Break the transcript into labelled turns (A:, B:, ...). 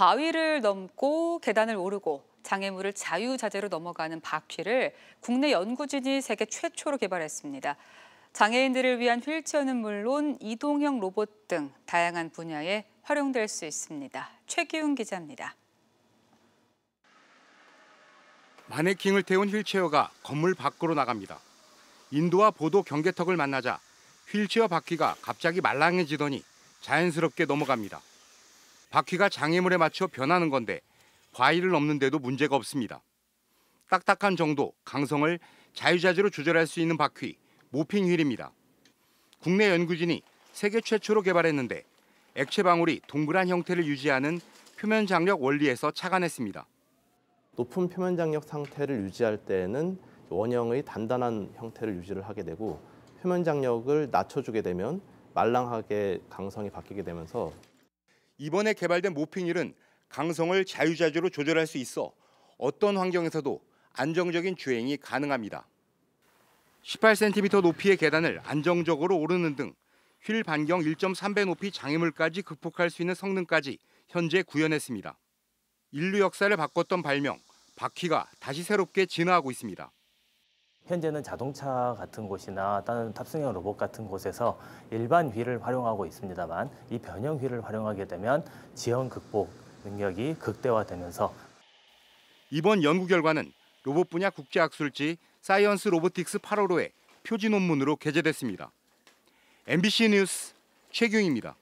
A: 바위를 넘고 계단을 오르고 장애물을 자유자재로 넘어가는 바퀴를 국내 연구진이 세계 최초로 개발했습니다. 장애인들을 위한 휠체어는 물론 이동형 로봇 등 다양한 분야에 활용될 수 있습니다. 최기훈 기자입니다.
B: 마네킹을 태운 휠체어가 건물 밖으로 나갑니다. 인도와 보도 경계턱을 만나자 휠체어 바퀴가 갑자기 말랑해지더니 자연스럽게 넘어갑니다. 바퀴가 장애물에 맞춰 변하는 건데 과일을 넘는데도 문제가 없습니다. 딱딱한 정도, 강성을 자유자재로 조절할 수 있는 바퀴, 모핑 휠입니다. 국내 연구진이 세계 최초로 개발했는데 액체 방울이 동그란 형태를 유지하는 표면 장력 원리에서 착안했습니다.
C: 높은 표면 장력 상태를 유지할 때에는 원형의 단단한 형태를 유지를 하게 되고 표면
B: 장력을 낮춰주게 되면 말랑하게 강성이 바뀌게 되면서 이번에 개발된 모피닐은 강성을 자유자재로 조절할 수 있어 어떤 환경에서도 안정적인 주행이 가능합니다. 18cm 높이의 계단을 안정적으로 오르는 등 휠 반경 1.3배 높이 장애물까지 극복할 수 있는 성능까지 현재 구현했습니다. 인류 역사를 바꿨던 발명 바퀴가 다시 새롭게 진화하고 있습니다.
C: 현재는 자동차 같은 곳이나 다른 탑승형 로봇 같은 곳에서 일반 휠을 활용하고 있습니다만 이 변형 휠을 활용하게 되면 지형 극복 능력이 극대화되면서 이번 연구 결과는
B: 로봇 분야 국제 학술지 사이언스 로보틱스 8월호의 표지 논문으로 게재됐습니다.
C: MBC 뉴스 최경입니다.